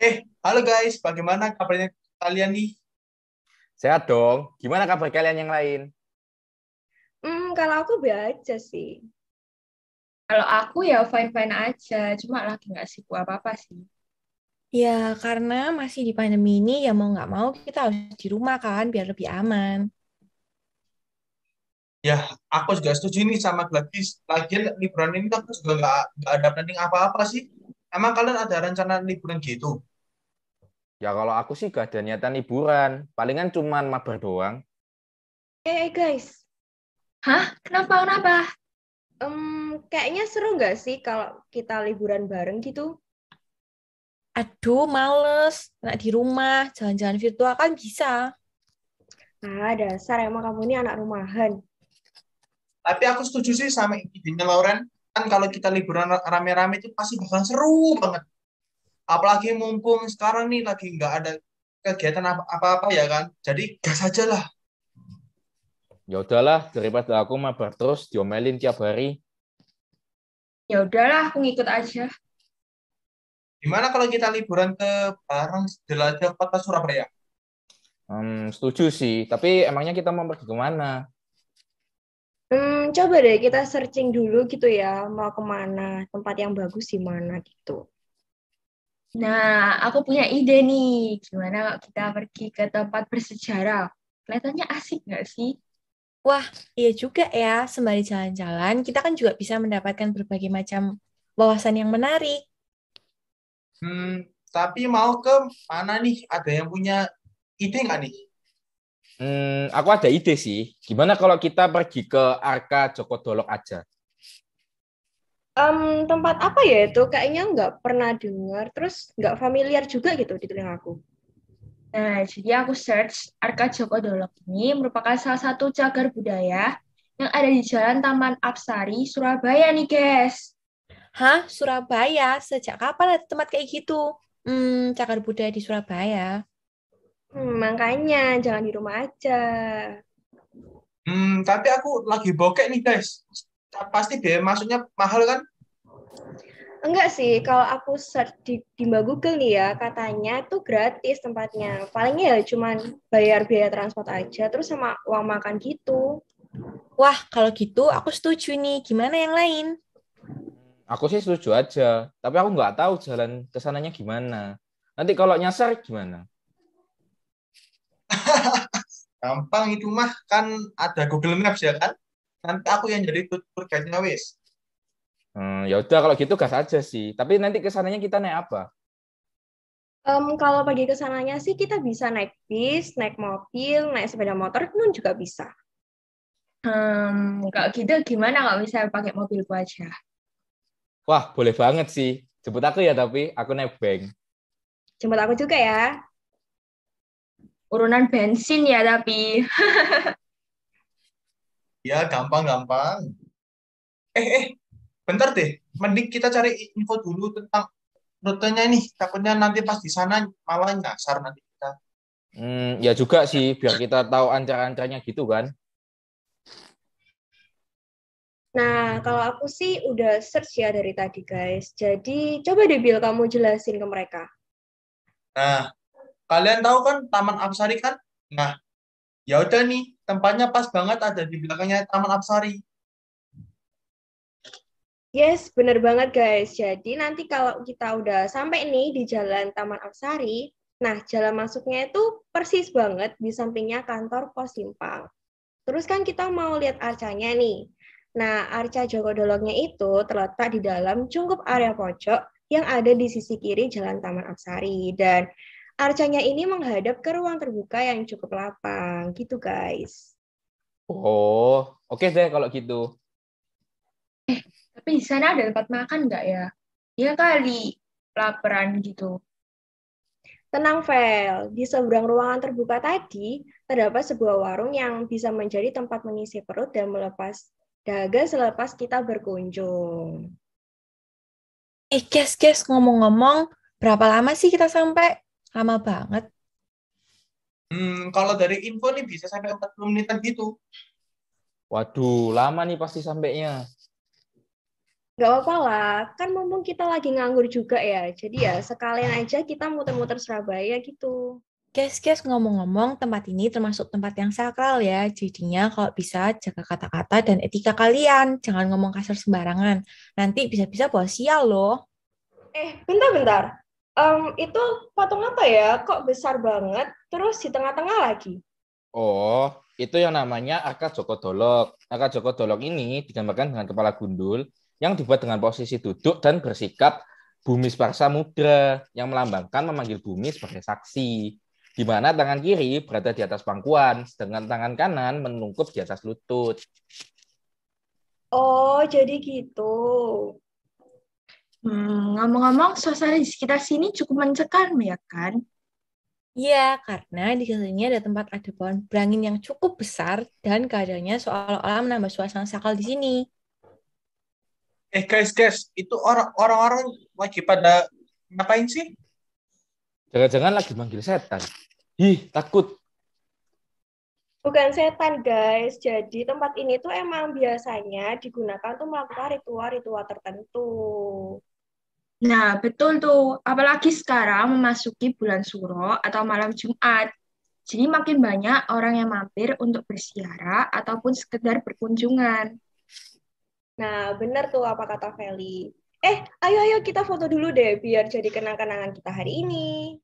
Eh, halo guys, bagaimana kabarnya kalian nih? Sehat dong. Gimana kabar kalian yang lain? Hmm, kalau aku biasa aja sih. Kalau aku ya fine-fine aja, cuma lagi nggak sih sibuk apa-apa sih. Ya, karena masih di pandemi ini ya mau nggak mau kita harus di rumah kan, biar lebih aman. Ya, aku juga setuju nih sama Gladys. Lagian liburan ini aku juga nggak nggak ada planning apa-apa sih. Emang kalian ada rencana liburan gitu? Ya kalau aku sih gak ada niatan liburan, palingan cuman mabar doang. Eh hey guys, hah? Kenapa kenapa? Um, kayaknya seru nggak sih kalau kita liburan bareng gitu? Aduh, males. Nak di rumah, jalan-jalan virtual kan bisa. Ah, dasar emang kamu ini anak rumahan. Tapi aku setuju sih sama idenya Lauren. Kan kalau kita liburan rame-rame itu pasti bakal seru banget apalagi mumpung sekarang nih lagi nggak ada kegiatan apa-apa ya kan jadi gas aja lah ya udahlah daripada aku mabar terus diomelin tiap hari ya udahlah aku ngikut aja gimana kalau kita liburan ke barang jelajah kota Surabaya hmm, setuju sih tapi emangnya kita mau pergi kemana Hmm, coba deh kita searching dulu gitu ya, mau kemana, tempat yang bagus di mana gitu. Nah, aku punya ide nih. Gimana kalau kita pergi ke tempat bersejarah? Kelihatannya asik nggak sih? Wah, iya juga ya. Sembari jalan-jalan, kita kan juga bisa mendapatkan berbagai macam wawasan yang menarik. Hmm, tapi mau ke mana nih? Ada yang punya ide nggak nih? Hmm, aku ada ide sih. Gimana kalau kita pergi ke Arka Joko Dolok aja? um, tempat apa ya itu kayaknya nggak pernah dengar terus nggak familiar juga gitu di telinga aku nah jadi aku search Arka Joko Dolok ini merupakan salah satu cagar budaya yang ada di Jalan Taman Apsari Surabaya nih guys Hah? Surabaya? Sejak kapan ada tempat kayak gitu? Hmm, cagar budaya di Surabaya. Hmm, makanya jangan di rumah aja. Hmm, tapi aku lagi bokek nih guys pasti biaya masuknya mahal kan? Enggak sih, kalau aku search di, di Mbak Google nih ya, katanya itu gratis tempatnya. Palingnya ya cuma bayar biaya transport aja, terus sama uang makan gitu. Wah, kalau gitu aku setuju nih. Gimana yang lain? Hmm, aku sih setuju aja, tapi aku nggak tahu jalan kesananya gimana. Nanti kalau nyasar gimana? Gampang itu mah, kan ada Google Maps ya kan? nanti aku yang jadi tutur guide-nya wis. Hmm, ya udah kalau gitu gas aja sih. Tapi nanti kesananya kita naik apa? Um, kalau pagi ke sananya sih kita bisa naik bis, naik mobil, naik sepeda motor pun juga bisa. Um, kalau gitu gimana kalau misalnya pakai mobilku aja? Wah, boleh banget sih. Jemput aku ya tapi, aku naik bank. Jemput aku juga ya. Urunan bensin ya tapi. Ya, gampang-gampang. Eh, eh, bentar deh. Mending kita cari info dulu tentang rutenya ini. Takutnya nanti pas di sana malah nyasar nanti kita. Hmm, ya juga sih, biar kita tahu ancar-ancarnya gitu kan. Nah, kalau aku sih udah search ya dari tadi, guys. Jadi, coba deh, Bill, kamu jelasin ke mereka. Nah, kalian tahu kan Taman Apsari kan? Nah, ya udah nih, tempatnya pas banget ada di belakangnya Taman Apsari. Yes, bener banget guys. Jadi nanti kalau kita udah sampai nih di Jalan Taman Apsari, nah jalan masuknya itu persis banget di sampingnya kantor pos Simpang. Terus kan kita mau lihat arcanya nih. Nah, arca Joko Dolongnya itu terletak di dalam cungkup area pojok yang ada di sisi kiri Jalan Taman Apsari. Dan arcanya ini menghadap ke ruang terbuka yang cukup lapang, gitu guys. Oh, oke okay deh kalau gitu. Eh, tapi di sana ada tempat makan nggak ya? Ya kali, laparan gitu. Tenang, Vel. Di seberang ruangan terbuka tadi, terdapat sebuah warung yang bisa menjadi tempat mengisi perut dan melepas dahaga selepas kita berkunjung. Eh, guys, guys, ngomong-ngomong, berapa lama sih kita sampai? Lama banget. Hmm, kalau dari info nih bisa sampai 40 menitan gitu. Waduh, lama nih pasti sampainya. Gak apa-apa lah, kan mumpung kita lagi nganggur juga ya. Jadi ya sekalian aja kita muter-muter Surabaya gitu. Guys-guys, ngomong-ngomong, tempat ini termasuk tempat yang sakral ya. Jadinya kalau bisa jaga kata-kata dan etika kalian. Jangan ngomong kasar sembarangan. Nanti bisa-bisa bawa sial loh. Eh, bentar-bentar um, itu patung apa ya? Kok besar banget? Terus di tengah-tengah lagi. Oh, itu yang namanya Aka Joko Dolok. Aka Joko Dolok ini digambarkan dengan kepala gundul yang dibuat dengan posisi duduk dan bersikap bumi sparsa mudra yang melambangkan memanggil bumi sebagai saksi di mana tangan kiri berada di atas pangkuan, sedangkan tangan kanan menungkup di atas lutut. Oh, jadi gitu ngomong hmm, ngomong-ngomong, suasana di sekitar sini cukup mencekam ya kan? Iya, karena di sini ada tempat ada pohon berangin yang cukup besar dan keadaannya seolah-olah menambah suasana sakal di sini. Eh guys, guys, itu orang-orang lagi pada ngapain sih? Jangan-jangan lagi manggil setan. Ih, takut. Bukan setan, guys. Jadi tempat ini tuh emang biasanya digunakan untuk melakukan ritual-ritual tertentu. Nah, betul tuh. Apalagi sekarang memasuki bulan suro atau malam Jumat. Jadi makin banyak orang yang mampir untuk bersiara ataupun sekedar berkunjungan. Nah, benar tuh apa kata Feli. Eh, ayo ayo kita foto dulu deh biar jadi kenang-kenangan kita hari ini.